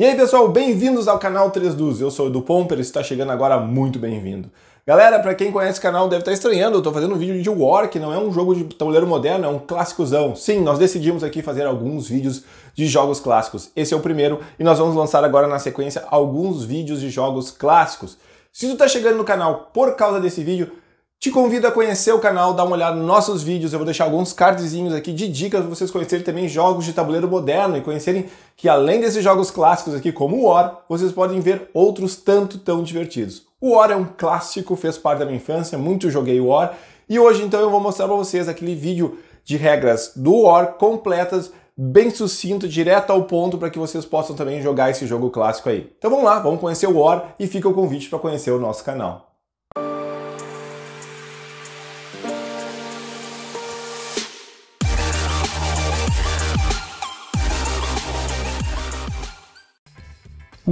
E aí pessoal, bem-vindos ao canal 3 dus Eu sou o Edu Pomper e está chegando agora muito bem-vindo. Galera, para quem conhece o canal deve estar estranhando, eu estou fazendo um vídeo de War, que não é um jogo de tabuleiro moderno, é um clássicozão. Sim, nós decidimos aqui fazer alguns vídeos de jogos clássicos. Esse é o primeiro e nós vamos lançar agora na sequência alguns vídeos de jogos clássicos. Se tu está chegando no canal por causa desse vídeo, te convido a conhecer o canal, dar uma olhada nos nossos vídeos, eu vou deixar alguns cardzinhos aqui de dicas para vocês conhecerem também jogos de tabuleiro moderno e conhecerem que além desses jogos clássicos aqui, como o War, vocês podem ver outros tanto tão divertidos. O War é um clássico, fez parte da minha infância, muito joguei o War, e hoje então eu vou mostrar para vocês aquele vídeo de regras do War completas, bem sucinto, direto ao ponto, para que vocês possam também jogar esse jogo clássico aí. Então vamos lá, vamos conhecer o War e fica o convite para conhecer o nosso canal.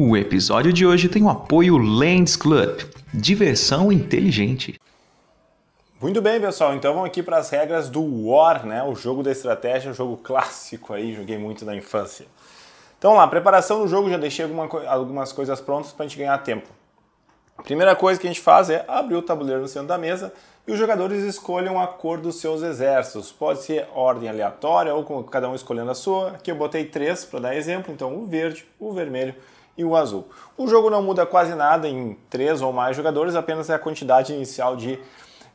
O episódio de hoje tem o apoio Lens Club, diversão inteligente. Muito bem, pessoal. Então vamos aqui para as regras do War, né? O jogo da estratégia, o jogo clássico aí, joguei muito na infância. Então lá, preparação do jogo, já deixei alguma, algumas coisas prontas para a gente ganhar tempo. A primeira coisa que a gente faz é abrir o tabuleiro no centro da mesa e os jogadores escolham a cor dos seus exércitos. Pode ser ordem aleatória ou cada um escolhendo a sua. Aqui eu botei três para dar exemplo, então o verde, o vermelho e o azul. O jogo não muda quase nada em três ou mais jogadores, apenas é a quantidade inicial de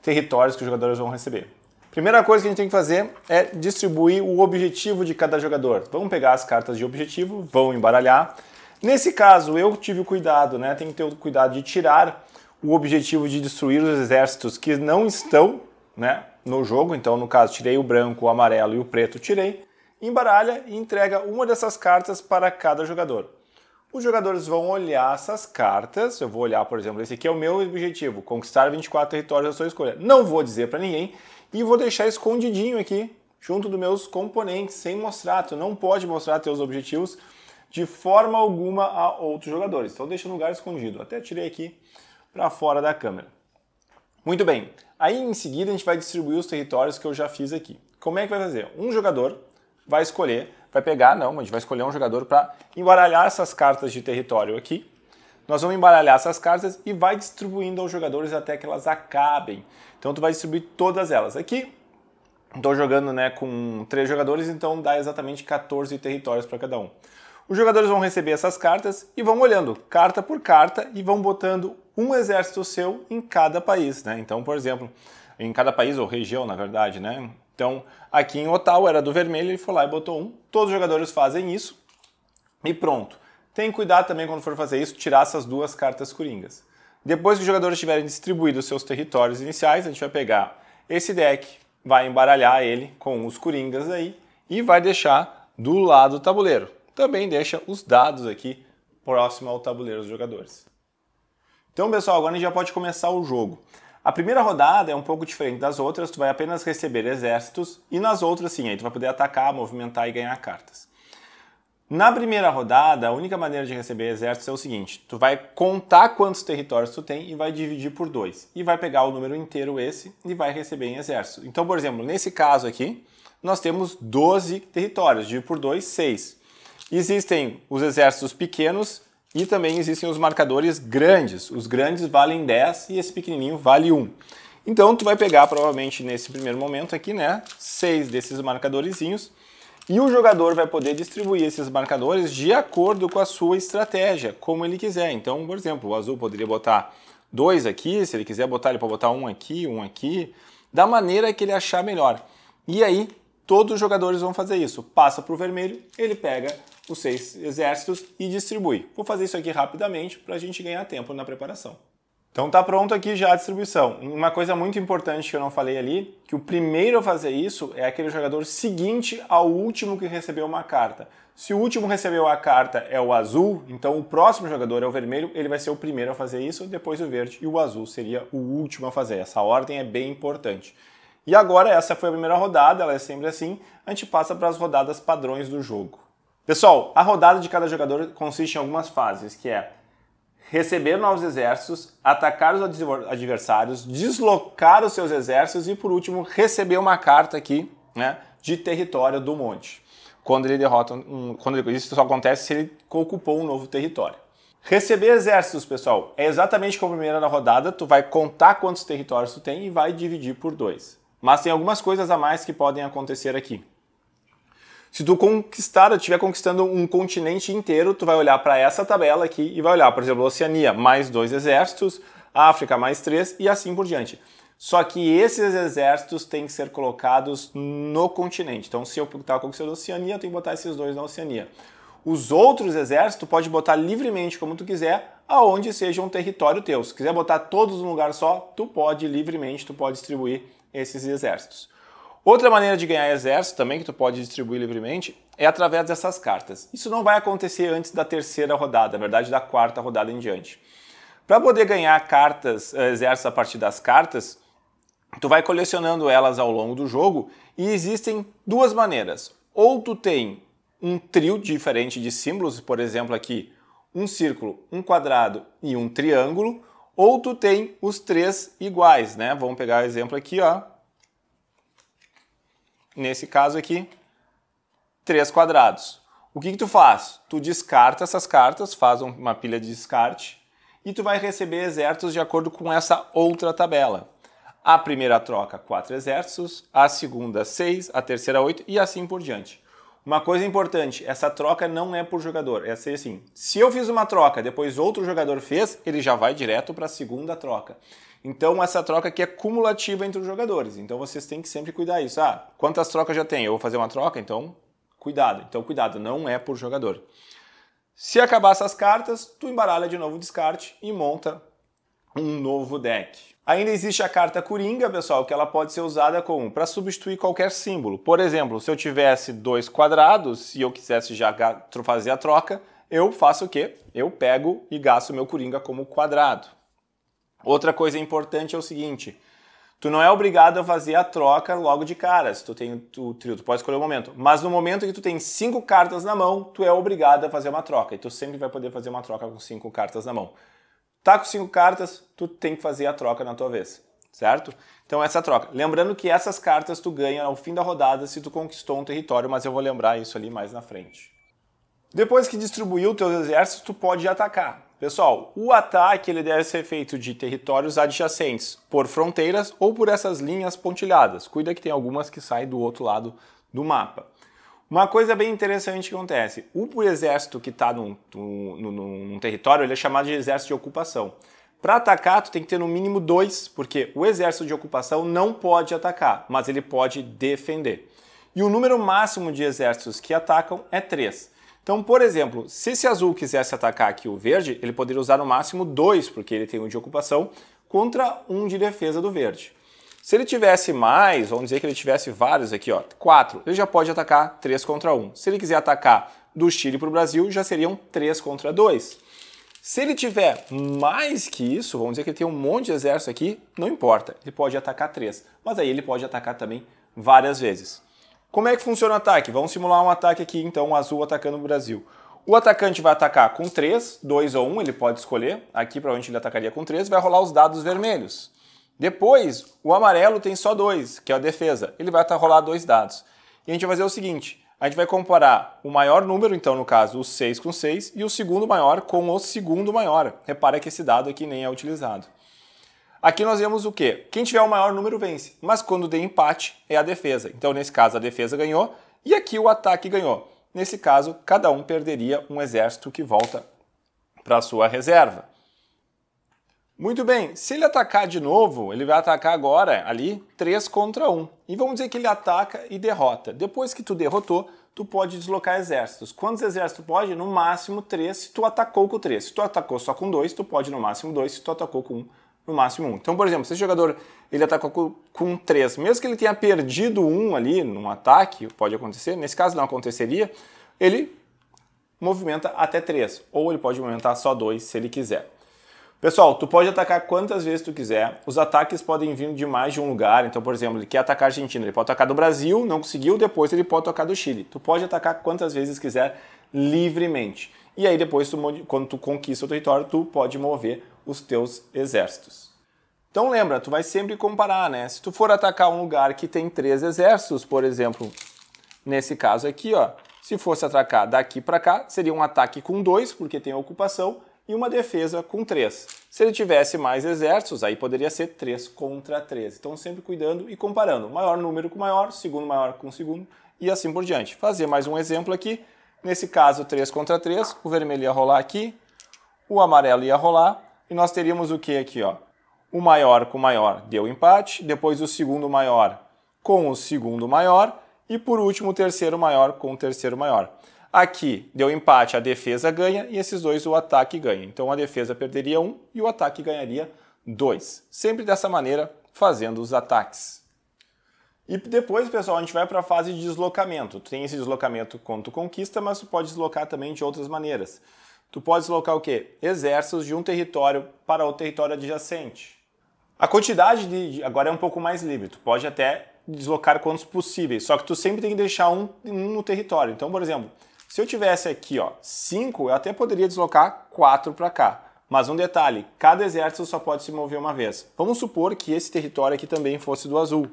territórios que os jogadores vão receber. Primeira coisa que a gente tem que fazer é distribuir o objetivo de cada jogador. Vamos pegar as cartas de objetivo, vão embaralhar. Nesse caso, eu tive o cuidado, né? Tem que ter o cuidado de tirar o objetivo de destruir os exércitos que não estão, né, no jogo. Então, no caso, tirei o branco, o amarelo e o preto, tirei. Embaralha e entrega uma dessas cartas para cada jogador os jogadores vão olhar essas cartas. Eu vou olhar, por exemplo, esse aqui é o meu objetivo: conquistar 24 territórios da sua escolha. Não vou dizer para ninguém e vou deixar escondidinho aqui, junto dos meus componentes, sem mostrar. Tu não pode mostrar teus objetivos de forma alguma a outros jogadores. Então deixa no lugar escondido. Até tirei aqui para fora da câmera. Muito bem. Aí em seguida a gente vai distribuir os territórios que eu já fiz aqui. Como é que vai fazer? Um jogador vai escolher vai pegar, não, a gente vai escolher um jogador para embaralhar essas cartas de território aqui. Nós vamos embaralhar essas cartas e vai distribuindo aos jogadores até que elas acabem. Então tu vai distribuir todas elas. Aqui estou jogando né, com três jogadores, então dá exatamente 14 territórios para cada um. Os jogadores vão receber essas cartas e vão olhando carta por carta e vão botando um exército seu em cada país. Né? Então, por exemplo, em cada país ou região, na verdade, né? Então, aqui em Ottawa era do vermelho, ele foi lá e botou um. Todos os jogadores fazem isso e pronto. Tem que cuidar também quando for fazer isso, tirar essas duas cartas coringas. Depois que os jogadores tiverem distribuído seus territórios iniciais, a gente vai pegar esse deck, vai embaralhar ele com os coringas aí e vai deixar do lado do tabuleiro. Também deixa os dados aqui próximo ao tabuleiro dos jogadores. Então, pessoal, agora a gente já pode começar o jogo. A primeira rodada é um pouco diferente das outras, tu vai apenas receber exércitos e nas outras sim, aí tu vai poder atacar, movimentar e ganhar cartas. Na primeira rodada, a única maneira de receber exércitos é o seguinte: tu vai contar quantos territórios tu tem e vai dividir por dois. E vai pegar o número inteiro esse e vai receber em exército. Então, por exemplo, nesse caso aqui, nós temos 12 territórios, dividido por dois, 6. Existem os exércitos pequenos e também existem os marcadores grandes. Os grandes valem 10 e esse pequenininho vale 1. Então tu vai pegar provavelmente nesse primeiro momento aqui, né, seis desses marcadorzinhos e o jogador vai poder distribuir esses marcadores de acordo com a sua estratégia, como ele quiser. Então, por exemplo, o azul poderia botar dois aqui, se ele quiser botar, ele pode botar um aqui, um aqui, da maneira que ele achar melhor. E aí, todos os jogadores vão fazer isso. Passa para o vermelho, ele pega os seis exércitos e distribui. Vou fazer isso aqui rapidamente para a gente ganhar tempo na preparação. Então tá pronto aqui já a distribuição. Uma coisa muito importante que eu não falei ali, que o primeiro a fazer isso é aquele jogador seguinte ao último que recebeu uma carta. Se o último recebeu a carta é o azul, então o próximo jogador é o vermelho, ele vai ser o primeiro a fazer isso, depois o verde e o azul seria o último a fazer. Essa ordem é bem importante. E agora essa foi a primeira rodada, ela é sempre assim. A gente passa para as rodadas padrões do jogo. Pessoal, a rodada de cada jogador consiste em algumas fases, que é receber novos exércitos, atacar os adversários, deslocar os seus exércitos e, por último, receber uma carta aqui né, de território do monte. Quando ele derrota um, quando ele, isso só acontece se ele ocupou um novo território. Receber exércitos, pessoal, é exatamente como a primeira na rodada. Tu vai contar quantos territórios tu tem e vai dividir por dois. Mas tem algumas coisas a mais que podem acontecer aqui. Se tu conquistar, estiver conquistando um continente inteiro, tu vai olhar para essa tabela aqui e vai olhar, por exemplo, Oceania, mais dois exércitos, África, mais três e assim por diante. Só que esses exércitos têm que ser colocados no continente. Então, se eu estava conquistando a Oceania, eu tenho que botar esses dois na Oceania. Os outros exércitos, tu pode botar livremente como tu quiser, aonde seja um território teu. Se quiser botar todos num lugar só, tu pode livremente, tu pode distribuir esses exércitos. Outra maneira de ganhar exército também, que tu pode distribuir livremente, é através dessas cartas. Isso não vai acontecer antes da terceira rodada, na verdade da quarta rodada em diante. Para poder ganhar cartas, eh, exército a partir das cartas, tu vai colecionando elas ao longo do jogo e existem duas maneiras. Ou tu tem um trio diferente de símbolos, por exemplo aqui, um círculo, um quadrado e um triângulo, ou tu tem os três iguais, né? Vamos pegar o exemplo aqui, ó, nesse caso aqui, três quadrados. O que, que tu faz? Tu descarta essas cartas, faz uma pilha de descarte e tu vai receber exércitos de acordo com essa outra tabela. A primeira troca, quatro exércitos, a segunda, seis a terceira, oito e assim por diante. Uma coisa importante, essa troca não é por jogador, é assim, se eu fiz uma troca, depois outro jogador fez, ele já vai direto para a segunda troca. Então essa troca aqui é cumulativa entre os jogadores. Então vocês têm que sempre cuidar disso. Ah, quantas trocas já tem? Eu vou fazer uma troca, então cuidado. Então cuidado, não é por jogador. Se acabar essas cartas, tu embaralha de novo o descarte e monta um novo deck. Ainda existe a carta Coringa, pessoal, que ela pode ser usada como para substituir qualquer símbolo. Por exemplo, se eu tivesse dois quadrados e eu quisesse já fazer a troca, eu faço o quê? Eu pego e gasto meu Coringa como quadrado. Outra coisa importante é o seguinte: tu não é obrigado a fazer a troca logo de cara, se tu tem o trio, tu pode escolher o momento. Mas no momento que tu tem cinco cartas na mão, tu é obrigado a fazer uma troca. E tu sempre vai poder fazer uma troca com cinco cartas na mão. Tá com cinco cartas, tu tem que fazer a troca na tua vez, certo? Então essa troca. Lembrando que essas cartas tu ganha ao fim da rodada se tu conquistou um território, mas eu vou lembrar isso ali mais na frente. Depois que distribuiu teus exércitos, tu pode atacar. Pessoal, o ataque ele deve ser feito de territórios adjacentes, por fronteiras ou por essas linhas pontilhadas. Cuida que tem algumas que saem do outro lado do mapa. Uma coisa bem interessante que acontece: o exército que está num, num, num, território ele é chamado de exército de ocupação. Para atacar, tu tem que ter no mínimo dois, porque o exército de ocupação não pode atacar, mas ele pode defender. E o número máximo de exércitos que atacam é três. Então, por exemplo, se esse azul quisesse atacar aqui o verde, ele poderia usar no máximo dois, porque ele tem um de ocupação, contra um de defesa do verde. Se ele tivesse mais, vamos dizer que ele tivesse vários aqui, ó, quatro, ele já pode atacar três contra um. Se ele quiser atacar do Chile para o Brasil, já seriam três contra dois. Se ele tiver mais que isso, vamos dizer que ele tem um monte de exército aqui, não importa, ele pode atacar três. Mas aí ele pode atacar também várias vezes. Como é que funciona o ataque? Vamos simular um ataque aqui, então, azul atacando o Brasil. O atacante vai atacar com 3, 2 ou 1, ele pode escolher. Aqui, provavelmente, ele atacaria com 3, vai rolar os dados vermelhos. Depois, o amarelo tem só 2, que é a defesa. Ele vai rolar dois dados. E a gente vai fazer o seguinte, a gente vai comparar o maior número, então no caso o 6 com 6, e o segundo maior com o segundo maior. Repara que esse dado aqui nem é utilizado. Aqui nós vemos o quê? Quem tiver o maior número vence, mas quando tem empate é a defesa. Então, nesse caso, a defesa ganhou e aqui o ataque ganhou. Nesse caso, cada um perderia um exército que volta para sua reserva. Muito bem, se ele atacar de novo, ele vai atacar agora ali 3 contra 1. E vamos dizer que ele ataca e derrota. Depois que tu derrotou, tu pode deslocar exércitos. Quantos exércitos tu pode? No máximo 3 se tu atacou com 3. Se tu atacou só com 2, tu pode no máximo 2 se tu atacou com 1. Um no máximo um. Então, por exemplo, se esse jogador ele atacou com três, mesmo que ele tenha perdido um ali num ataque, pode acontecer, nesse caso não aconteceria, ele movimenta até três, ou ele pode movimentar só dois se ele quiser. Pessoal, tu pode atacar quantas vezes tu quiser. Os ataques podem vir de mais de um lugar. Então, por exemplo, ele quer atacar a Argentina, ele pode atacar do Brasil, não conseguiu, depois ele pode atacar do Chile. Tu pode atacar quantas vezes quiser livremente. E aí depois, tu, quando tu conquista o território, tu pode mover os teus exércitos. Então lembra, tu vai sempre comparar, né? Se tu for atacar um lugar que tem três exércitos, por exemplo, nesse caso aqui, ó, se fosse atacar daqui para cá, seria um ataque com dois, porque tem ocupação, e uma defesa com três. Se ele tivesse mais exércitos, aí poderia ser três contra três. Então sempre cuidando e comparando. Maior número com maior, segundo maior com segundo, e assim por diante. Fazer mais um exemplo aqui. Nesse caso, 3 contra 3, o vermelho ia rolar aqui, o amarelo ia rolar, e nós teríamos o que aqui? Ó? O maior com o maior deu empate, depois o segundo maior com o segundo maior, e por último o terceiro maior com o terceiro maior. Aqui deu empate, a defesa ganha e esses dois o ataque ganha. Então a defesa perderia um e o ataque ganharia dois. Sempre dessa maneira, fazendo os ataques. E depois, pessoal, a gente vai para a fase de deslocamento. Tu tem esse deslocamento quando tu conquista, mas tu pode deslocar também de outras maneiras. Tu pode deslocar o quê? Exércitos de um território para o território adjacente. A quantidade de agora é um pouco mais livre. Tu pode até deslocar quantos possíveis, só que tu sempre tem que deixar um, um no território. Então, por exemplo, se eu tivesse aqui, ó, 5, eu até poderia deslocar 4 para cá. Mas um detalhe, cada exército só pode se mover uma vez. Vamos supor que esse território aqui também fosse do azul.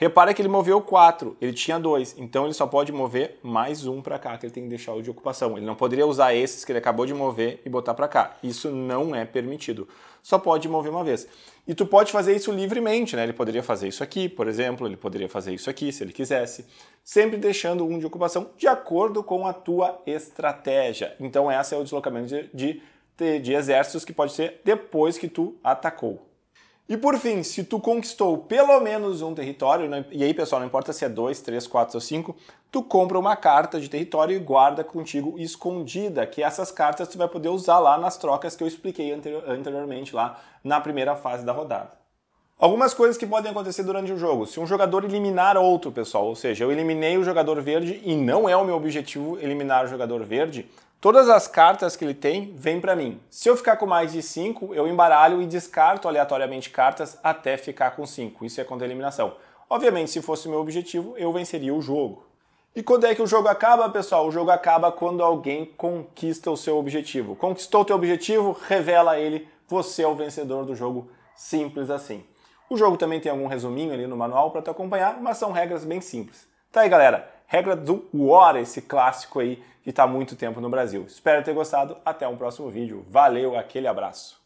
Repara que ele moveu 4, ele tinha 2, então ele só pode mover mais um para cá, que ele tem que deixar o de ocupação. Ele não poderia usar esses que ele acabou de mover e botar para cá. Isso não é permitido. Só pode mover uma vez. E tu pode fazer isso livremente, né? Ele poderia fazer isso aqui, por exemplo, ele poderia fazer isso aqui, se ele quisesse. Sempre deixando um de ocupação de acordo com a tua estratégia. Então, esse é o deslocamento de, de, de exércitos que pode ser depois que tu atacou. E por fim, se tu conquistou pelo menos um território, né, e aí pessoal, não importa se é 2, 3, 4 ou 5, tu compra uma carta de território e guarda contigo escondida, que essas cartas tu vai poder usar lá nas trocas que eu expliquei anteriormente lá na primeira fase da rodada. Algumas coisas que podem acontecer durante o jogo. Se um jogador eliminar outro, pessoal, ou seja, eu eliminei o jogador verde e não é o meu objetivo eliminar o jogador verde, Todas as cartas que ele tem vêm para mim. Se eu ficar com mais de 5, eu embaralho e descarto aleatoriamente cartas até ficar com 5. Isso é contra é eliminação. Obviamente, se fosse o meu objetivo, eu venceria o jogo. E quando é que o jogo acaba, pessoal? O jogo acaba quando alguém conquista o seu objetivo. Conquistou o teu objetivo, revela ele, você é o vencedor do jogo, simples assim. O jogo também tem algum resuminho ali no manual para te acompanhar, mas são regras bem simples. Tá aí, galera. Regra do War, esse clássico aí que está há muito tempo no Brasil. Espero ter gostado. Até um próximo vídeo. Valeu, aquele abraço.